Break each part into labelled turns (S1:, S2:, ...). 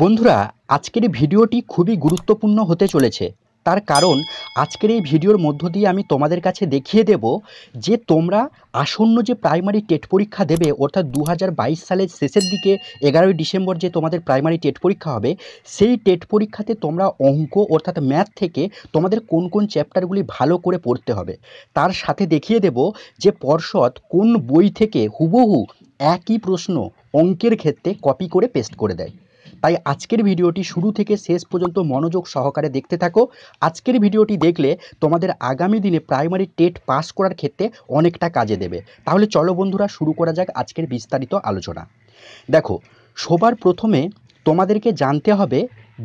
S1: বন্ধুরা আজকের ভিডিওটি খুবই গুরুত্বপূর্ণ হতে চলেছে তার কারণ আজকের এই ভিডিওর মধ্য দিয়ে আমি তোমাদের কাছে দেখিয়ে দেব যে তোমরা আসন্ন যে প্রাইমারি টেট পরীক্ষা দেবে অর্থাৎ দু সালের শেষের দিকে এগারোই ডিসেম্বর যে তোমাদের প্রাইমারি টেট পরীক্ষা হবে সেই টেট পরীক্ষাতে তোমরা অঙ্ক অর্থাৎ ম্যাথ থেকে তোমাদের কোন কোন চ্যাপ্টারগুলি ভালো করে পড়তে হবে তার সাথে দেখিয়ে দেব যে পর্ষদ কোন বই থেকে হুবহু একই প্রশ্ন অঙ্কের ক্ষেত্রে কপি করে পেস্ট করে দেয় তাই আজকের ভিডিওটি শুরু থেকে শেষ পর্যন্ত মনোযোগ সহকারে দেখতে থাকো আজকের ভিডিওটি দেখলে তোমাদের আগামী দিনে প্রাইমারি টেট পাস করার ক্ষেত্রে অনেকটা কাজে দেবে তাহলে চলো বন্ধুরা শুরু করা যাক আজকের বিস্তারিত আলোচনা দেখো সবার প্রথমে তোমাদেরকে জানতে হবে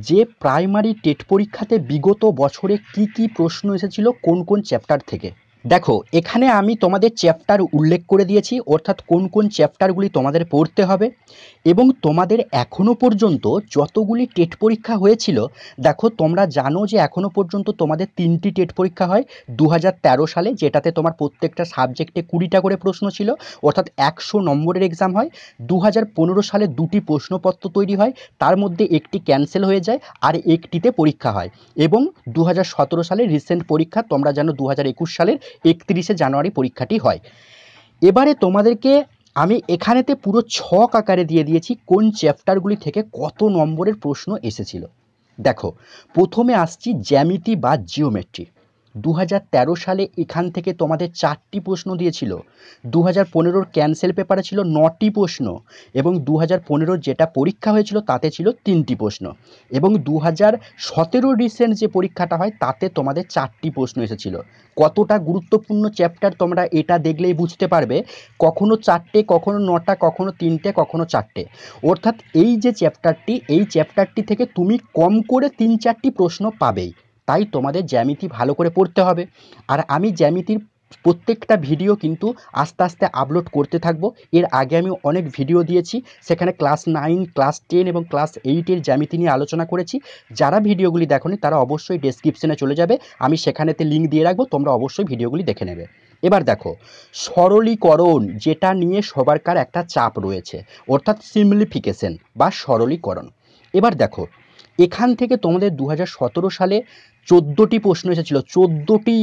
S1: যে প্রাইমারি টেট পরীক্ষাতে বিগত বছরে কি কি প্রশ্ন এসেছিল কোন কোন চ্যাপ্টার থেকে দেখো এখানে আমি তোমাদের চ্যাপ্টার উল্লেখ করে দিয়েছি অর্থাৎ কোন কোন চ্যাপ্টারগুলি তোমাদের পড়তে হবে এবং তোমাদের এখনও পর্যন্ত যতগুলি টেট পরীক্ষা হয়েছিল দেখো তোমরা জানো যে এখনও পর্যন্ত তোমাদের তিনটি টেট পরীক্ষা হয় দু সালে যেটাতে তোমার প্রত্যেকটা সাবজেক্টে কুড়িটা করে প্রশ্ন ছিল অর্থাৎ একশো নম্বরের এক্সাম হয় দু সালে দুটি প্রশ্নপত্র তৈরি হয় তার মধ্যে একটি ক্যান্সেল হয়ে যায় আর একটিতে পরীক্ষা হয় এবং দু সালে রিসেন্ট পরীক্ষা তোমরা জানো দু সালের একত্রিশে জানুয়ারি পরীক্ষাটি হয় এবারে তোমাদেরকে আমি এখানেতে পুরো ছক আকারে দিয়ে দিয়েছি কোন চ্যাপ্টারগুলি থেকে কত নম্বরের প্রশ্ন এসেছিল দেখো প্রথমে আসছি জ্যামিতি বা জিওমেট্রি দু সালে এখান থেকে তোমাদের চারটি প্রশ্ন দিয়েছিল দু হাজার পনেরোর ক্যান্সেল পেপারে ছিল নটি প্রশ্ন এবং দু হাজার পনেরোর যেটা পরীক্ষা হয়েছিল তাতে ছিল তিনটি প্রশ্ন এবং দু হাজার সতেরো রিসেন্ট যে পরীক্ষাটা হয় তাতে তোমাদের চারটি প্রশ্ন এসেছিল কতটা গুরুত্বপূর্ণ চ্যাপ্টার তোমরা এটা দেখলেই বুঝতে পারবে কখনো চারটে কখনো নটা কখনো তিনটে কখনো চারটে অর্থাৎ এই যে চ্যাপ্টারটি এই চ্যাপ্টারটি থেকে তুমি কম করে তিন চারটি প্রশ্ন পাবেই তাই তোমাদের জ্যামিতি ভালো করে পড়তে হবে আর আমি জ্যামিতির প্রত্যেকটা ভিডিও কিন্তু আস্তে আস্তে আপলোড করতে থাকবো এর আগে আমি অনেক ভিডিও দিয়েছি সেখানে ক্লাস নাইন ক্লাস টেন এবং ক্লাস এইটের জ্যামিতি নিয়ে আলোচনা করেছি যারা ভিডিওগুলি দেখনি তারা অবশ্যই ডেসক্রিপশনে চলে যাবে আমি সেখানেতে লিঙ্ক দিয়ে রাখবো তোমরা অবশ্যই ভিডিওগুলি দেখে নেবে এবার দেখো সরলীকরণ যেটা নিয়ে সবারকার একটা চাপ রয়েছে অর্থাৎ সিমপ্লিফিকেশন বা সরলীকরণ এবার দেখো এখান থেকে তোমাদের দু সালে চোদ্দোটি প্রশ্ন এসেছিলো চোদ্দোটি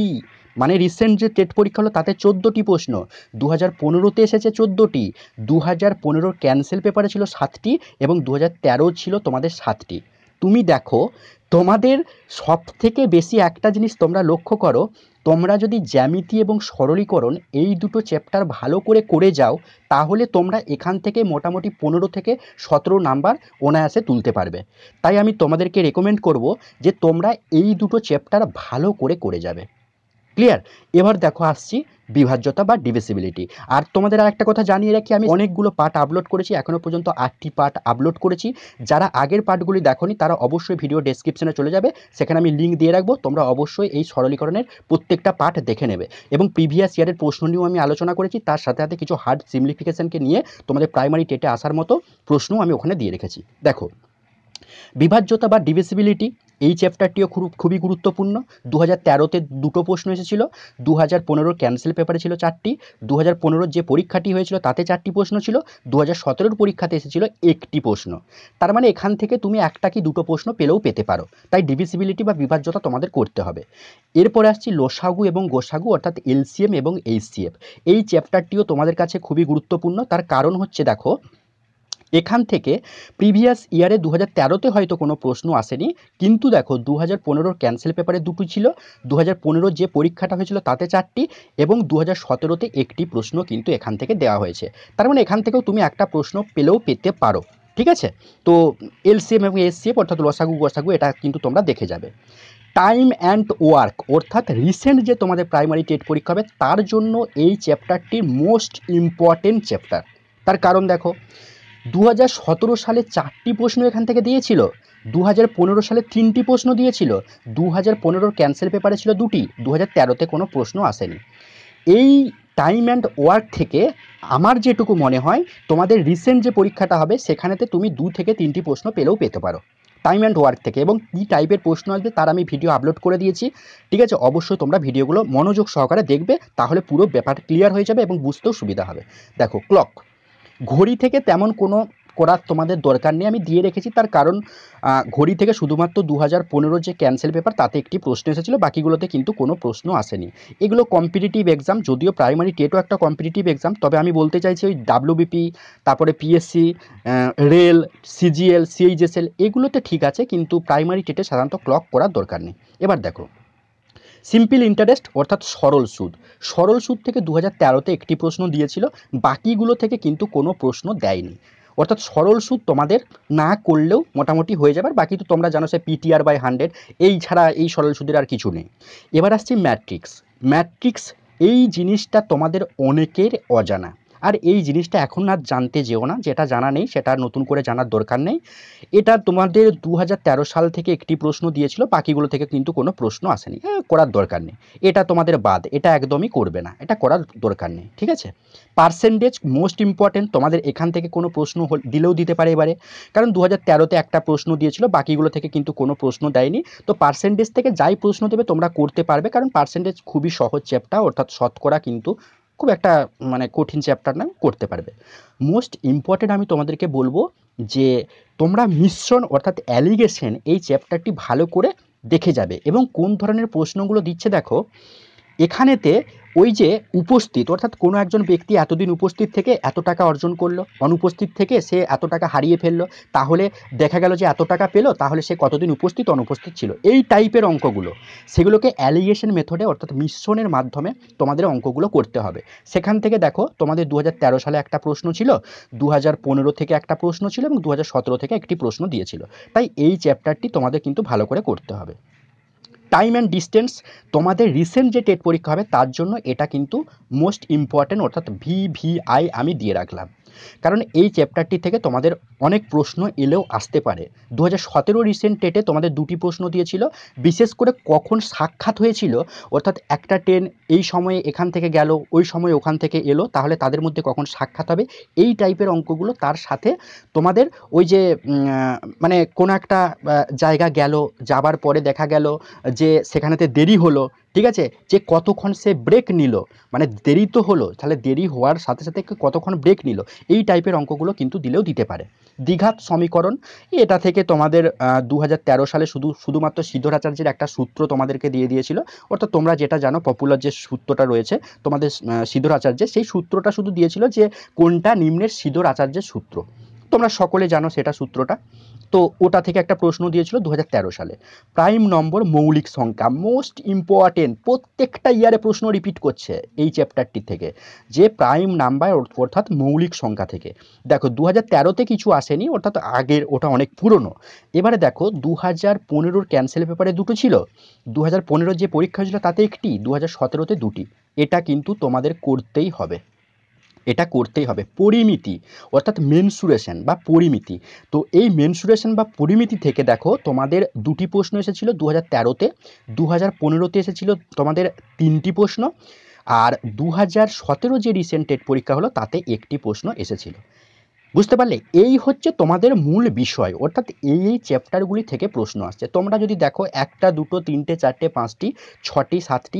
S1: মানে রিসেন্ট যে টেট পরীক্ষা হলো তাতে চোদ্দোটি প্রশ্ন দু হাজার পনেরোতে এসেছে চোদ্দোটি দু হাজার পনেরোর ক্যান্সেল পেপারে ছিল সাতটি এবং দু হাজার তেরো ছিল তোমাদের সাতটি তুমি দেখো তোমাদের সব থেকে বেশি একটা জিনিস তোমরা লক্ষ্য করো তোমরা যদি জ্যামিতি এবং সরলীকরণ এই দুটো চ্যাপ্টার ভালো করে করে যাও তাহলে তোমরা এখান থেকে মোটামুটি পনেরো থেকে সতেরো নাম্বার অনায়াসে তুলতে পারবে তাই আমি তোমাদেরকে রেকমেন্ড করব যে তোমরা এই দুটো চ্যাপ্টার ভালো করে করে যাবে ক্লিয়ার এবার দেখো আসছি বিভাজ্যতা বা ডিভিসিবিলিটি আর তোমাদের আর একটা কথা জানিয়ে রাখি আমি অনেকগুলো পার্ট আপলোড করেছি এখনও পর্যন্ত আটটি পার্ট আপলোড করেছি যারা আগের পার্টগুলি দেখনি তারা অবশ্যই ভিডিও ডেসক্রিপশনে চলে যাবে সেখানে আমি লিঙ্ক দিয়ে রাখবো তোমরা অবশ্যই এই সরলীকরণের প্রত্যেকটা পার্ট দেখে নেবে এবং প্রিভিয়াস ইয়ারের প্রশ্ন নিয়েও আমি আলোচনা করেছি তার সাথে সাথে কিছু হার্ড সিমলিফিকেশানকে নিয়ে তোমাদের প্রাইমারি টেটে আসার মতো প্রশ্ন আমি ওখানে দিয়ে রেখেছি দেখো বিভাজ্যতা বা ডিভিসিবিলিটি এই চ্যাপ্টারটিও খুবই গুরুত্বপূর্ণ দু হাজার তেরোতে দুটো প্রশ্ন এসেছিলো দু হাজার পনেরোর ক্যান্সেল পেপারে ছিল চারটি দু হাজার যে পরীক্ষাটি হয়েছিল তাতে চারটি প্রশ্ন ছিল দু হাজার সতেরোর পরীক্ষাতে এসেছিল একটি প্রশ্ন তার মানে এখান থেকে তুমি একটা কি দুটো প্রশ্ন পেলেও পেতে পারো তাই ডিভিসিবিলিটি বা বিভাজ্যতা তোমাদের করতে হবে এরপরে আসছি লোসাগু এবং গোসাগু অর্থাৎ এলসিএম এবং এইচসিএফ এই চ্যাপ্টারটিও তোমাদের কাছে খুবই গুরুত্বপূর্ণ তার কারণ হচ্ছে দেখো এখান থেকে প্রিভিয়াস ইয়ারে দু হাজার তেরোতে হয়তো কোনো প্রশ্ন আসেনি কিন্তু দেখো দু হাজার পনেরোর ক্যান্সেল পেপারে দুটো ছিল দু হাজার পনেরোর যে পরীক্ষাটা হয়েছিল তাতে চারটি এবং দু হাজার সতেরোতে একটি প্রশ্ন কিন্তু এখান থেকে দেওয়া হয়েছে তার মানে এখান থেকেও তুমি একটা প্রশ্ন পেলেও পেতে পারো ঠিক আছে তো এলসিএম এবং এসসিএফ অর্থাৎ লসাগু গসাগু এটা কিন্তু তোমরা দেখে যাবে টাইম অ্যান্ড ওয়ার্ক অর্থাৎ রিসেন্ট যে তোমাদের প্রাইমারি টেট পরীক্ষা হবে তার জন্য এই চ্যাপ্টারটি মোস্ট ইম্পর্টেন্ট চ্যাপ্টার তার কারণ দেখো দু সালে চারটি প্রশ্ন এখান থেকে দিয়েছিল দু হাজার পনেরো সালে তিনটি প্রশ্ন দিয়েছিল দু হাজার পনেরোর ক্যান্সেল পেপারে ছিল দুটি দু হাজার তেরোতে কোনো প্রশ্ন আসেনি এই টাইম অ্যান্ড ওয়ার্ক থেকে আমার যেটুকু মনে হয় তোমাদের রিসেন্ট যে পরীক্ষাটা হবে সেখানেতে তুমি দু থেকে তিনটি প্রশ্ন পেলেও পেতে পারো টাইম অ্যান্ড ওয়ার্ক থেকে এবং কী টাইপের প্রশ্ন আসবে তার আমি ভিডিও আপলোড করে দিয়েছি ঠিক আছে অবশ্যই তোমরা ভিডিওগুলো মনোযোগ সহকারে দেখবে তাহলে পুরো ব্যাপার ক্লিয়ার হয়ে যাবে এবং বুঝতেও সুবিধা হবে দেখো ক্লক ঘড়ি থেকে তেমন কোনো করার তোমাদের দরকার নেই আমি দিয়ে রেখেছি তার কারণ ঘড়ি থেকে শুধুমাত্র দু হাজার যে ক্যান্সেল পেপার তাতে একটি প্রশ্ন এসেছিলো বাকিগুলোতে কিন্তু কোনো প্রশ্ন আসেনি এগুলো কম্পিটিটিভ এক্সাম যদিও প্রাইমারি টেটও একটা কম্পিটিটিভ এক্সাম তবে আমি বলতে চাইছি ওই ডাব্লিউবিপি তারপরে পিএসসি রেল সিজিএল সিএইচএসএল এগুলোতে ঠিক আছে কিন্তু প্রাইমারি টেটে সাধারণত ক্লক করার দরকার নেই এবার দেখো সিম্পল ইন্টারেস্ট অর্থাৎ সরল সুদ সরল সুদ থেকে দু হাজার তেরোতে একটি প্রশ্ন দিয়েছিল বাকিগুলো থেকে কিন্তু কোনো প্রশ্ন দেয়নি অর্থাৎ সরল সুদ তোমাদের না করলেও মোটামুটি হয়ে যাবে বাকি তো তোমরা জানো সে পিটিআর বাই হান্ড্রেড এই ছাড়া এই সরল সুদের আর কিছু নেই এবার আসছি ম্যাট্রিক্স ম্যাট্রিক্স এই জিনিসটা তোমাদের অনেকের অজানা আর এই জিনিসটা এখন আর জানতে যেও না যেটা জানা নেই সেটা নতুন করে জানার দরকার নেই এটা তোমাদের দু সাল থেকে একটি প্রশ্ন দিয়েছিল বাকিগুলো থেকে কিন্তু কোনো প্রশ্ন আসেনি হ্যাঁ করার দরকার নেই এটা তোমাদের বাদ এটা একদমই করবে না এটা করার দরকার নেই ঠিক আছে পার্সেন্টেজ মোস্ট ইম্পর্টেন্ট তোমাদের এখান থেকে কোনো প্রশ্ন দিলেও দিতে পারে এবারে কারণ দু হাজার একটা প্রশ্ন দিয়েছিল বাকিগুলো থেকে কিন্তু কোনো প্রশ্ন দেয়নি তো পার্সেন্টেজ থেকে যাই প্রশ্ন দেবে তোমরা করতে পারবে কারণ পার্সেন্টেজ খুবই সহজ চ্যাপ্টার অর্থাৎ শতকরা কিন্তু খুব একটা মানে কঠিন চ্যাপ্টার না করতে পারবে মোস্ট ইম্পর্টেন্ট আমি তোমাদেরকে বলবো যে তোমরা মিশ্রণ অর্থাৎ অ্যালিগেশন এই চ্যাপ্টারটি ভালো করে দেখে যাবে এবং কোন ধরনের প্রশ্নগুলো দিচ্ছে দেখো এখানেতে ওই যে উপস্থিত অর্থাৎ কোনো একজন ব্যক্তি এতদিন উপস্থিত থেকে এত টাকা অর্জন করলো অনুপস্থিত থেকে সে এত টাকা হারিয়ে ফেললো তাহলে দেখা গেল যে এত টাকা পেলো তাহলে সে কতদিন উপস্থিত অনুপস্থিত ছিল এই টাইপের অঙ্কগুলো সেগুলোকে অ্যালিগেশন মেথডে অর্থাৎ মিশ্রণের মাধ্যমে তোমাদের অঙ্কগুলো করতে হবে সেখান থেকে দেখো তোমাদের দু সালে একটা প্রশ্ন ছিল দু থেকে একটা প্রশ্ন ছিল এবং দু থেকে একটি প্রশ্ন দিয়েছিল তাই এই চ্যাপ্টারটি তোমাদের কিন্তু ভালো করে করতে হবে টাইম অ্যান্ড ডিস্টেন্স তোমাদের রিসেন্ট যে টেট পরীক্ষা হবে তার জন্য এটা কিন্তু মোস্ট ইম্পর্ট্যান্ট অর্থাৎ ভিভিআই আমি দিয়ে রাখলাম কারণ এই চ্যাপ্টারটি থেকে তোমাদের অনেক প্রশ্ন এলেও আসতে পারে দু হাজার সতেরো রিসেন্ট ডেটে তোমাদের দুটি প্রশ্ন দিয়েছিল বিশেষ করে কখন সাক্ষাৎ হয়েছিল অর্থাৎ একটা ট্রেন এই সময়ে এখান থেকে গেল ওই সময় ওখান থেকে এলো তাহলে তাদের মধ্যে কখন সাক্ষাৎ হবে এই টাইপের অঙ্কগুলো তার সাথে তোমাদের ওই যে মানে কোনো একটা জায়গা গেল যাবার পরে দেখা গেল যে সেখানেতে দেরি হলো ঠিক আছে যে কতক্ষণ সে ব্রেক নিল মানে দেরি তো হলো তাহলে দেরি হওয়ার সাথে সাথে কতক্ষণ ব্রেক নিল এই টাইপের অঙ্কগুলো কিন্তু দিলেও দিতে পারে দীঘাত সমীকরণ এটা থেকে তোমাদের দু সালে শুধু শুধুমাত্র সিদ্ধরাচার্যের একটা সূত্র তোমাদেরকে দিয়ে দিয়েছিল অর্থাৎ তোমরা যেটা জানো পপুলার যে সূত্রটা রয়েছে তোমাদের আচার্যের সেই সূত্রটা শুধু দিয়েছিল যে কোনটা নিম্নের আচার্যের সূত্র তোমরা সকলে জানো সেটা সূত্রটা তো ওটা থেকে একটা প্রশ্ন দিয়েছিল দু সালে প্রাইম নম্বর মৌলিক সংখ্যা মোস্ট ইম্পর্টেন্ট প্রত্যেকটা ইয়ারে প্রশ্ন রিপিট করছে এই চ্যাপ্টারটি থেকে যে প্রাইম নাম্বার অর্থাৎ মৌলিক সংখ্যা থেকে দেখো দু হাজার তেরোতে কিছু আসেনি অর্থাৎ আগের ওটা অনেক পুরনো এবারে দেখো দু হাজার পনেরোর ক্যান্সেল পেপারে দুটো ছিল দু হাজার যে পরীক্ষা ছিল তাতে একটি দু হাজার সতেরোতে দুটি এটা কিন্তু তোমাদের করতেই হবে এটা করতেই হবে পরিমিতি অর্থাৎ মেনসুরেশন বা পরিমিতি তো এই মেনসুরেশন বা পরিমিতি থেকে দেখো তোমাদের দুটি প্রশ্ন এসেছিল দু হাজার তেরোতে দু হাজার পনেরোতে এসেছিলো তোমাদের তিনটি প্রশ্ন আর দু হাজার সতেরো যে রিসেন্ট টেট পরীক্ষা হলো তাতে একটি প্রশ্ন এসেছিল বুঝতে পারলে এই হচ্ছে তোমাদের মূল বিষয় অর্থাৎ এই এই চ্যাপ্টারগুলি থেকে প্রশ্ন আসছে তোমরা যদি দেখো একটা দুটো তিনটে চারটে পাঁচটি ছটি সাতটি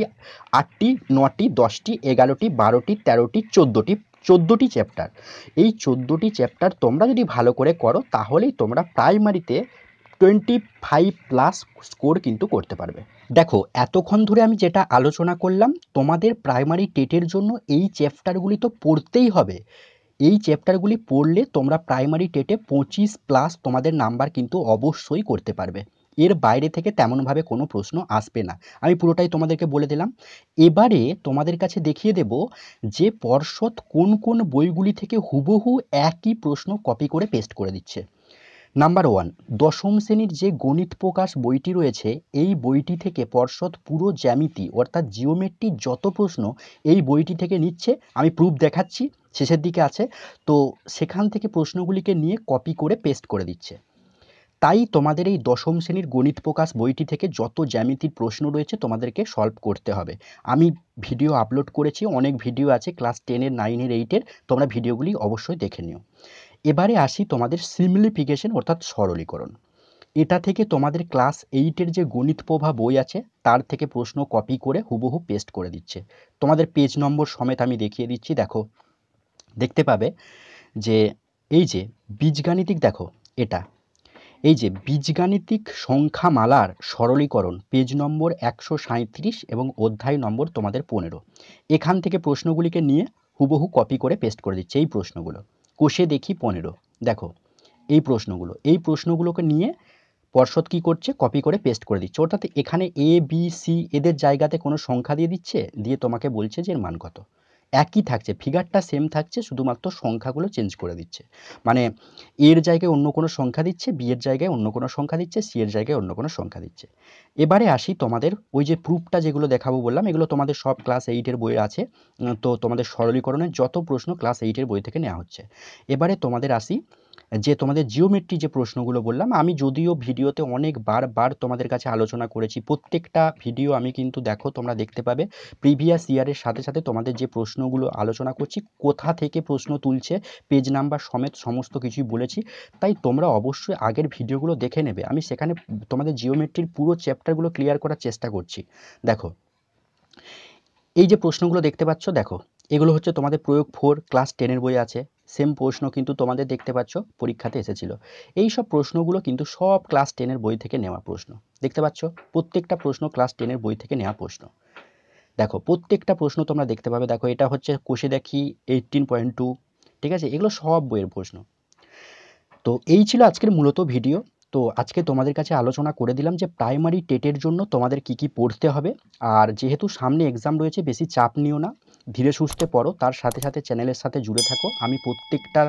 S1: আটটি নটি দশটি এগারোটি বারোটি তেরোটি চোদ্দোটি চোদ্দোটি চ্যাপ্টার এই চোদ্দোটি চ্যাপ্টার তোমরা যদি ভালো করে করো তাহলেই তোমরা প্রাইমারিতে টোয়েন্টি ফাইভ প্লাস স্কোর কিন্তু করতে পারবে দেখো এতক্ষণ ধরে আমি যেটা আলোচনা করলাম তোমাদের প্রাইমারি টেটের জন্য এই চ্যাপ্টারগুলি তো পড়তেই হবে এই চ্যাপ্টারগুলি পড়লে তোমরা প্রাইমারি টেটে পঁচিশ প্লাস তোমাদের নাম্বার কিন্তু অবশ্যই করতে পারবে এর বাইরে থেকে তেমনভাবে কোনো প্রশ্ন আসবে না আমি পুরোটাই তোমাদেরকে বলে দিলাম এবারে তোমাদের কাছে দেখিয়ে দেব যে পর্ষদ কোন কোন বইগুলি থেকে হুবহু একই প্রশ্ন কপি করে পেস্ট করে দিচ্ছে নাম্বার ওয়ান দশম শ্রেণীর যে গণিত প্রকাশ বইটি রয়েছে এই বইটি থেকে পর্ষদ পুরো জ্যামিতি অর্থাৎ জিওমেট্রি যত প্রশ্ন এই বইটি থেকে নিচ্ছে আমি প্রুফ দেখাচ্ছি শেষের দিকে আছে তো সেখান থেকে প্রশ্নগুলিকে নিয়ে কপি করে পেস্ট করে দিচ্ছে তাই তোমাদের এই দশম শ্রেণীর গণিত প্রকাশ বইটি থেকে যত জ্যামিতির প্রশ্ন রয়েছে তোমাদেরকে সলভ করতে হবে আমি ভিডিও আপলোড করেছি অনেক ভিডিও আছে ক্লাস টেনের নাইনের এইটের তোমরা ভিডিওগুলি অবশ্যই দেখে নিও এবারে আসি তোমাদের সিমলিফিকেশন অর্থাৎ সরলীকরণ এটা থেকে তোমাদের ক্লাস এইটের যে গণিত প্রভা বই আছে তার থেকে প্রশ্ন কপি করে হুবহু পেস্ট করে দিচ্ছে তোমাদের পেজ নম্বর সমেত আমি দেখিয়ে দিচ্ছি দেখো দেখতে পাবে যে এই যে বীজগাণিতিক দেখো এটা এই যে বীজগাণিতিক সংখ্যামালার সরলীকরণ পেজ নম্বর একশো সাঁত্রিশ এবং অধ্যায় নম্বর তোমাদের পনেরো এখান থেকে প্রশ্নগুলিকে নিয়ে হুবহু কপি করে পেস্ট করে দিচ্ছে এই প্রশ্নগুলো কোষে দেখি পনেরো দেখো এই প্রশ্নগুলো এই প্রশ্নগুলোকে নিয়ে পর্ষদ কি করছে কপি করে পেস্ট করে দিচ্ছে অর্থাৎ এখানে এ বি সি এদের জায়গাতে কোনো সংখ্যা দিয়ে দিচ্ছে দিয়ে তোমাকে বলছে যে এর মান কত একই থাকছে ফিগারটা সেম থাকছে শুধুমাত্র সংখ্যাগুলো চেঞ্জ করে দিচ্ছে মানে এর জায়গায় অন্য কোনো সংখ্যা দিচ্ছে বি এর জায়গায় অন্য কোনো সংখ্যা দিচ্ছে সি এর জায়গায় অন্য কোনো সংখ্যা দিচ্ছে এবারে আসি তোমাদের ওই যে প্রুফটা যেগুলো দেখাবো বললাম এগুলো তোমাদের সব ক্লাস এইটের বইয়ে আছে তো তোমাদের সরলীকরণের যত প্রশ্ন ক্লাস এইটের বই থেকে নেওয়া হচ্ছে এবারে তোমাদের আসি যে তোমাদের জিওমেট্রি যে প্রশ্নগুলো বললাম আমি যদিও ভিডিওতে অনেক বার বার তোমাদের কাছে আলোচনা করেছি প্রত্যেকটা ভিডিও আমি কিন্তু দেখো তোমরা দেখতে পাবে প্রিভিয়াস ইয়ারের সাথে সাথে তোমাদের যে প্রশ্নগুলো আলোচনা করছি কোথা থেকে প্রশ্ন তুলছে পেজ নাম্বার সমেত সমস্ত কিছুই বলেছি তাই তোমরা অবশ্যই আগের ভিডিওগুলো দেখে নেবে আমি সেখানে তোমাদের জিওমেট্রির পুরো চ্যাপ্টারগুলো ক্লিয়ার করার চেষ্টা করছি দেখো এই যে প্রশ্নগুলো দেখতে পাচ্ছ দেখো এগুলো হচ্ছে তোমাদের প্রয়োগ ফোর ক্লাস টেনের বই আছে সেম প্রশ্ন কিন্তু তোমাদের দেখতে পাচ্ছ পরীক্ষাতে এসেছিল এই সব প্রশ্নগুলো কিন্তু সব ক্লাস টেনের বই থেকে নেওয়া প্রশ্ন দেখতে পাচ্ছ প্রত্যেকটা প্রশ্ন ক্লাস টেনের বই থেকে নেওয়া প্রশ্ন দেখো প্রত্যেকটা প্রশ্ন তোমরা দেখতে পাবে দেখো এটা হচ্ছে কোষে দেখি এইটিন পয়েন্ট টু ঠিক আছে এগুলো সব বইয়ের প্রশ্ন তো এই ছিল আজকের মূলত ভিডিও তো আজকে তোমাদের কাছে আলোচনা করে দিলাম যে প্রাইমারি টেটের জন্য তোমাদের কি কি পড়তে হবে আর যেহেতু সামনে এক্সাম রয়েছে বেশি চাপ নিও না ধীরে সুস্থে পড়ো তার সাথে সাথে চ্যানেলের সাথে জুড়ে থাকো আমি প্রত্যেকটা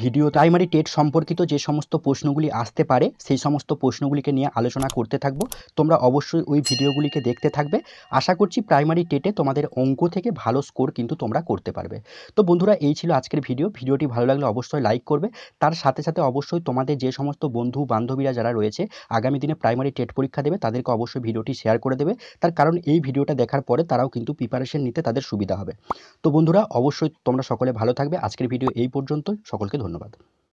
S1: ভিডিও প্রাইমারি টেট সম্পর্কিত যে সমস্ত প্রশ্নগুলি আসতে পারে সেই সমস্ত প্রশ্নগুলিকে নিয়ে আলোচনা করতে থাকব তোমরা অবশ্যই ওই ভিডিওগুলিকে দেখতে থাকবে আশা করছি প্রাইমারি টেটে তোমাদের অঙ্ক থেকে ভালো স্কোর কিন্তু তোমরা করতে পারবে তো বন্ধুরা এই ছিল আজকের ভিডিও ভিডিওটি ভালো লাগলে অবশ্যই লাইক করবে তার সাথে সাথে অবশ্যই তোমাদের যে সমস্ত বন্ধু বান্ধবীরা যারা রয়েছে আগামী দিনে প্রাইমারি টেট পরীক্ষা দেবে তাদেরকে অবশ্যই ভিডিওটি শেয়ার করে দেবে তার কারণ এই ভিডিওটা দেখার পরে তারাও কিন্তু প্রিপারেশন নিতে তাদের সুবিধা হবে তো বন্ধুরা অবশ্যই তোমরা সকলে ভালো থাকবে আজকের ভিডিও এই পর্যন্ত সকলকে ধন্যবাদ